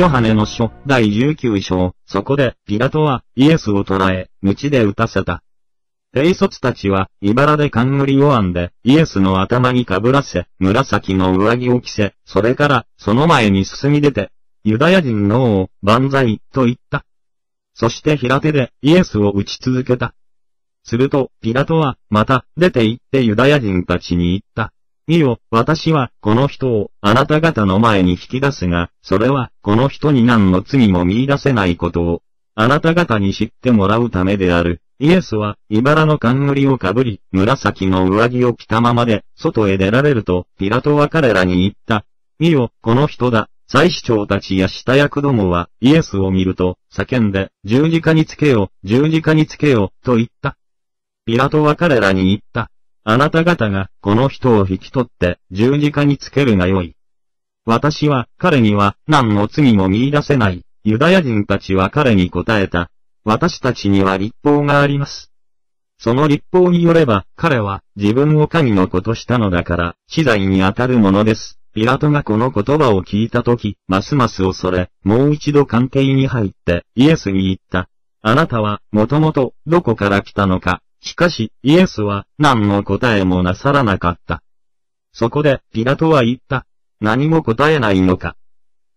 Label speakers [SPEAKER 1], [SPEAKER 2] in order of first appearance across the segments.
[SPEAKER 1] ヨハネの書、第19章、そこで、ピラトは、イエスを捕らえ、鞭で打たせた。兵卒たちは、茨で冠を編んで、イエスの頭にかぶらせ、紫の上着を着せ、それから、その前に進み出て、ユダヤ人の王、万歳、と言った。そして平手で、イエスを打ち続けた。すると、ピラトは、また、出て行ってユダヤ人たちに言った。見よ、私は、この人を、あなた方の前に引き出すが、それは、この人に何の罪も見出せないことを、あなた方に知ってもらうためである。イエスは、茨の冠をかぶり、紫の上着を着たままで、外へ出られると、ピラトは彼らに言った。見よ、この人だ。祭司長たちや下役どもは、イエスを見ると、叫んで、十字架につけよ、十字架につけよ、と言った。ピラトは彼らに言った。あなた方が、この人を引き取って、十字架につけるがよい。私は、彼には、何の罪も見出せない。ユダヤ人たちは彼に答えた。私たちには立法があります。その立法によれば、彼は、自分を神の子としたのだから、死罪に当たるものです。ピラトがこの言葉を聞いたとき、ますます恐れ、もう一度官邸に入って、イエスに言った。あなたは、もともと、どこから来たのか、しかし、イエスは何の答えもなさらなかった。そこで、ピラトは言った。何も答えないのか。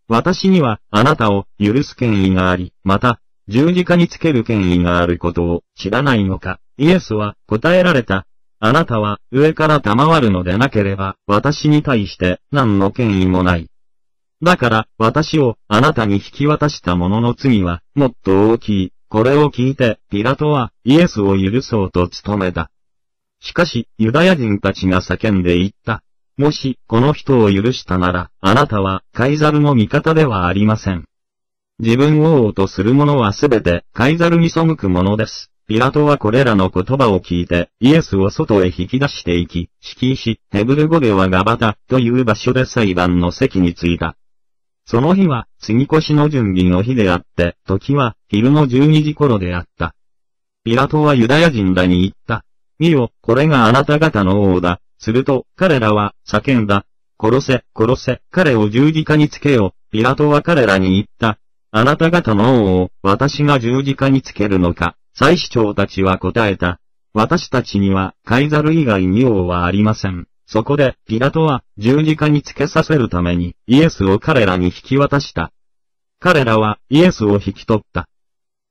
[SPEAKER 1] 私には、あなたを許す権威があり、また、十字架につける権威があることを知らないのか。イエスは答えられた。あなたは上から賜るのでなければ、私に対して何の権威もない。だから、私をあなたに引き渡した者の罪は、もっと大きい。これを聞いて、ピラトは、イエスを許そうと努めた。しかし、ユダヤ人たちが叫んでいった。もし、この人を許したなら、あなたは、カイザルの味方ではありません。自分を王とする者はすべて、カイザルに背くものです。ピラトはこれらの言葉を聞いて、イエスを外へ引き出していき、指揮し、ヘブル語ではガバタ、という場所で裁判の席に着いた。その日は、杉越の準備の日であって、時は、昼の12時頃であった。ピラトはユダヤ人らに言った。見よ、これがあなた方の王だ。すると、彼らは、叫んだ。殺せ、殺せ、彼を十字架につけよ。ピラトは彼らに言った。あなた方の王を、私が十字架につけるのか。祭司長たちは答えた。私たちには、カイザル以外に王はありません。そこで、ピラトは、十字架につけさせるために、イエスを彼らに引き渡した。彼らは、イエスを引き取った。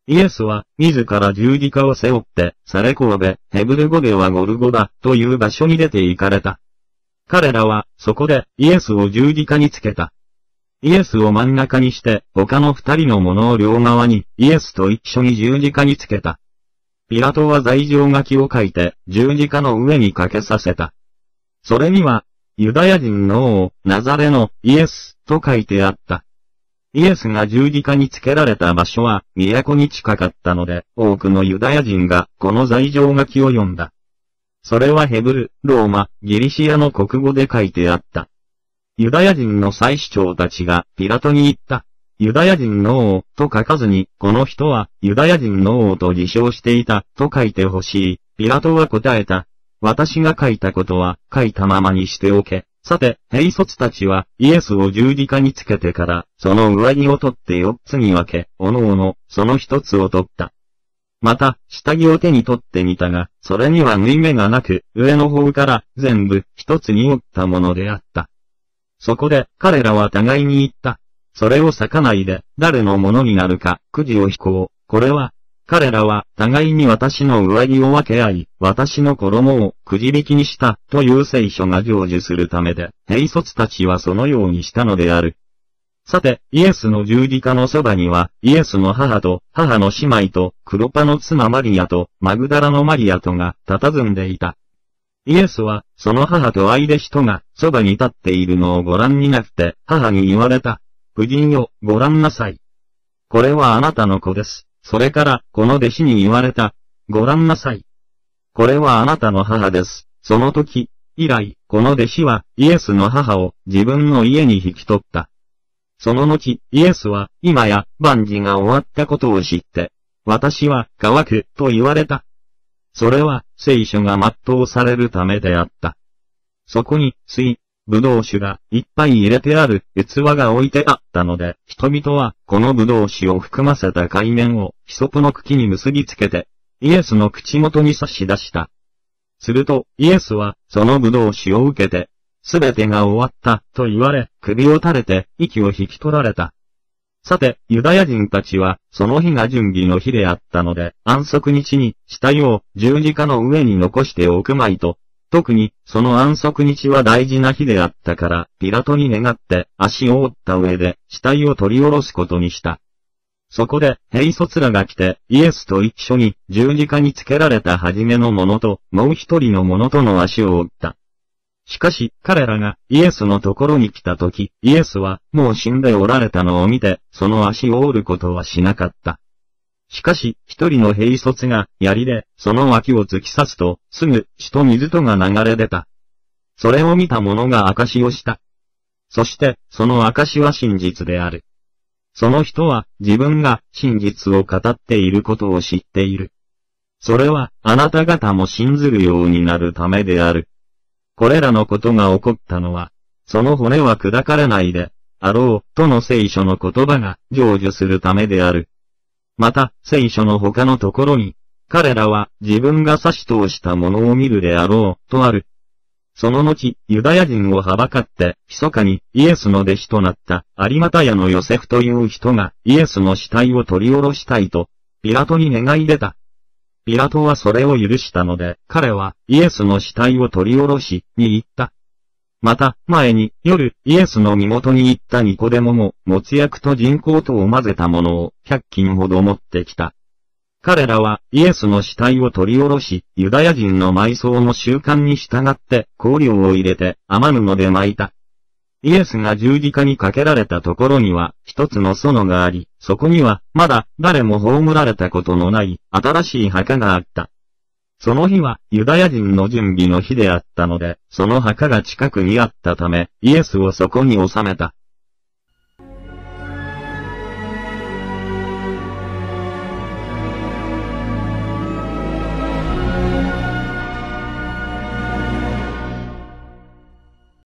[SPEAKER 1] イエスは、自ら十字架を背負って、サレコーベ、ヘブル語ではゴルゴだ、という場所に出て行かれた。彼らは、そこで、イエスを十字架につけた。イエスを真ん中にして、他の二人のものを両側に、イエスと一緒に十字架につけた。ピラトは罪状書きを書いて、十字架の上にかけさせた。それには、ユダヤ人の王、ナザレのイエスと書いてあった。イエスが十字架につけられた場所は都に近かったので、多くのユダヤ人がこの罪状書きを読んだ。それはヘブル、ローマ、ギリシアの国語で書いてあった。ユダヤ人の祭司長たちがピラトに言った。ユダヤ人の王と書かずに、この人はユダヤ人の王と自称していたと書いてほしい。ピラトは答えた。私が書いたことは書いたままにしておけ。さて、兵卒たちはイエスを十字架につけてから、その上着を取って四つに分け、おのおの、その一つを取った。また、下着を手に取ってみたが、それには縫い目がなく、上の方から全部一つに折ったものであった。そこで、彼らは互いに言った。それを裂かないで、誰のものになるか、くじを引こう。これは、彼らは、互いに私の上着を分け合い、私の衣をくじ引きにした、という聖書が成就するためで、兵卒たちはそのようにしたのである。さて、イエスの十字架のそばには、イエスの母と、母の姉妹と、クロパの妻マリアと、マグダラのマリアとが、佇んでいた。イエスは、その母と愛で人が、そばに立っているのをご覧になって、母に言われた。夫人よ、ご覧なさい。これはあなたの子です。それから、この弟子に言われた。ご覧なさい。これはあなたの母です。その時、以来、この弟子は、イエスの母を自分の家に引き取った。その後、イエスは、今や、万事が終わったことを知って、私は、乾く、と言われた。それは、聖書が全うされるためであった。そこに、い、ぶどう酒がいっぱい入れてある器が置いてあったので、人々はこのぶどう酒を含ませた海面をヒソプの茎に結びつけて、イエスの口元に差し出した。すると、イエスはそのぶどう酒を受けて、すべてが終わったと言われ、首を垂れて息を引き取られた。さて、ユダヤ人たちは、その日が準備の日であったので、安息日に、死体を十字架の上に残しておくまいと、特に、その安息日は大事な日であったから、ピラトに願って、足を折った上で、死体を取り下ろすことにした。そこで、兵卒らが来て、イエスと一緒に、十字架につけられた初めの者と、もう一人の者との足を折った。しかし、彼らが、イエスのところに来た時、イエスは、もう死んでおられたのを見て、その足を折ることはしなかった。しかし、一人の兵卒が、槍で、その脇を突き刺すと、すぐ、血と水とが流れ出た。それを見た者が証をした。そして、その証は真実である。その人は、自分が、真実を語っていることを知っている。それは、あなた方も信ずるようになるためである。これらのことが起こったのは、その骨は砕かれないで、あろう、との聖書の言葉が、成就するためである。また、聖書の他のところに、彼らは自分が差し通したものを見るであろう、とある。その後、ユダヤ人をはばかって、密かにイエスの弟子となった、アリマタヤのヨセフという人が、イエスの死体を取り下ろしたいと、ピラトに願い出た。ピラトはそれを許したので、彼は、イエスの死体を取り下ろし、に行った。また、前に、夜、イエスの身元に行ったニコデモも、もつ薬と人工糖を混ぜたものを、百均斤ほど持ってきた。彼らは、イエスの死体を取り下ろし、ユダヤ人の埋葬の習慣に従って、香料を入れて、天布で巻いた。イエスが十字架にかけられたところには、一つの園があり、そこには、まだ、誰も葬られたことのない、新しい墓があった。その日はユダヤ人の準備の日であったので、その墓が近くにあったため、イエスをそこに収めた。